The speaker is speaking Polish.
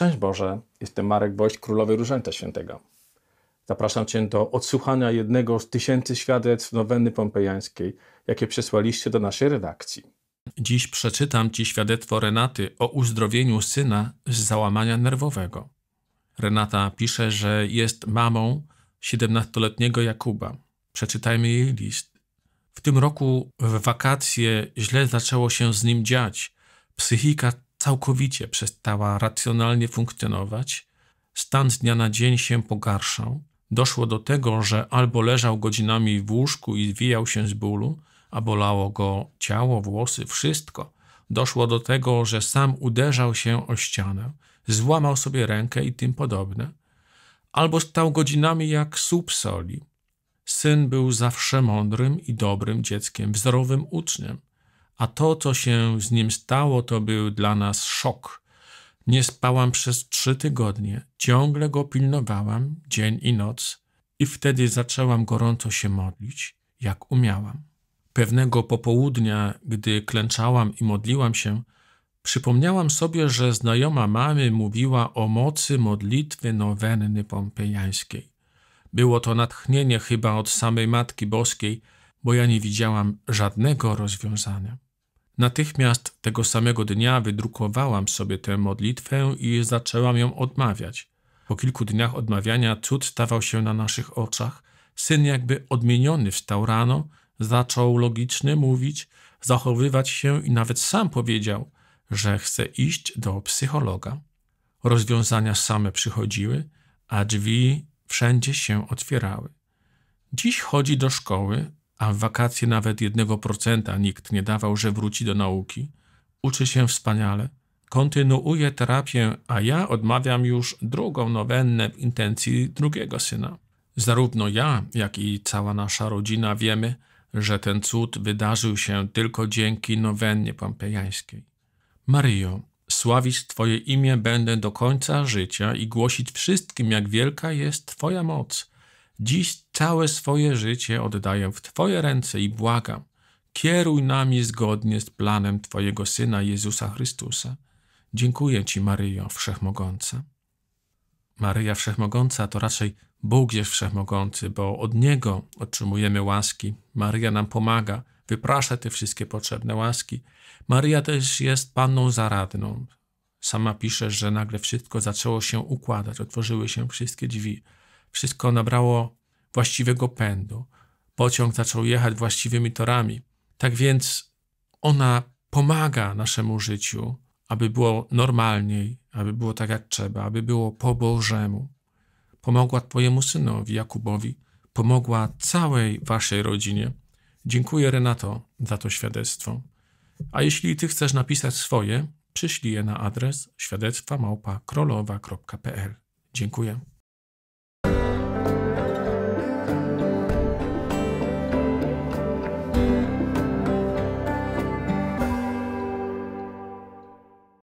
Szczęść Boże, jestem Marek Boś, Królowy Różęta Świętego. Zapraszam Cię do odsłuchania jednego z tysięcy świadectw nowenny pompejańskiej, jakie przesłaliście do naszej redakcji. Dziś przeczytam Ci świadectwo Renaty o uzdrowieniu syna z załamania nerwowego. Renata pisze, że jest mamą 17-letniego Jakuba. Przeczytajmy jej list. W tym roku w wakacje źle zaczęło się z nim dziać. Psychika całkowicie przestała racjonalnie funkcjonować, stan z dnia na dzień się pogarszał. Doszło do tego, że albo leżał godzinami w łóżku i zwijał się z bólu, a bolało go ciało, włosy, wszystko. Doszło do tego, że sam uderzał się o ścianę, złamał sobie rękę i tym podobne. Albo stał godzinami jak słup soli. Syn był zawsze mądrym i dobrym dzieckiem, wzorowym uczniem a to, co się z nim stało, to był dla nas szok. Nie spałam przez trzy tygodnie, ciągle go pilnowałam dzień i noc, i wtedy zaczęłam gorąco się modlić, jak umiałam. Pewnego popołudnia, gdy klęczałam i modliłam się, przypomniałam sobie, że znajoma mamy mówiła o mocy modlitwy nowenny pompejańskiej. Było to natchnienie chyba od samej Matki Boskiej, bo ja nie widziałam żadnego rozwiązania. Natychmiast tego samego dnia wydrukowałam sobie tę modlitwę i zaczęłam ją odmawiać. Po kilku dniach odmawiania cud stawał się na naszych oczach. Syn jakby odmieniony wstał rano, zaczął logicznie mówić, zachowywać się i nawet sam powiedział, że chce iść do psychologa. Rozwiązania same przychodziły, a drzwi wszędzie się otwierały. Dziś chodzi do szkoły, a w wakacje nawet jednego procenta nikt nie dawał, że wróci do nauki. Uczy się wspaniale. Kontynuuje terapię, a ja odmawiam już drugą nowennę w intencji drugiego syna. Zarówno ja, jak i cała nasza rodzina wiemy, że ten cud wydarzył się tylko dzięki nowennie pompejańskiej. Maryjo, sławić Twoje imię będę do końca życia i głosić wszystkim, jak wielka jest Twoja moc, Dziś całe swoje życie oddaję w Twoje ręce i błagam, kieruj nami zgodnie z planem Twojego Syna Jezusa Chrystusa. Dziękuję Ci, Maryjo Wszechmogąca. Maryja Wszechmogąca to raczej Bóg jest Wszechmogący, bo od Niego otrzymujemy łaski. Maryja nam pomaga, wyprasza te wszystkie potrzebne łaski. Maryja też jest Panną Zaradną. Sama pisze, że nagle wszystko zaczęło się układać, otworzyły się wszystkie drzwi. Wszystko nabrało właściwego pędu. Pociąg zaczął jechać właściwymi torami. Tak więc ona pomaga naszemu życiu, aby było normalniej, aby było tak jak trzeba, aby było po Bożemu. Pomogła Twojemu synowi Jakubowi, pomogła całej Waszej rodzinie. Dziękuję Renato za to świadectwo. A jeśli Ty chcesz napisać swoje, przyślij je na adres świadectwa krolowa.pl. Dziękuję.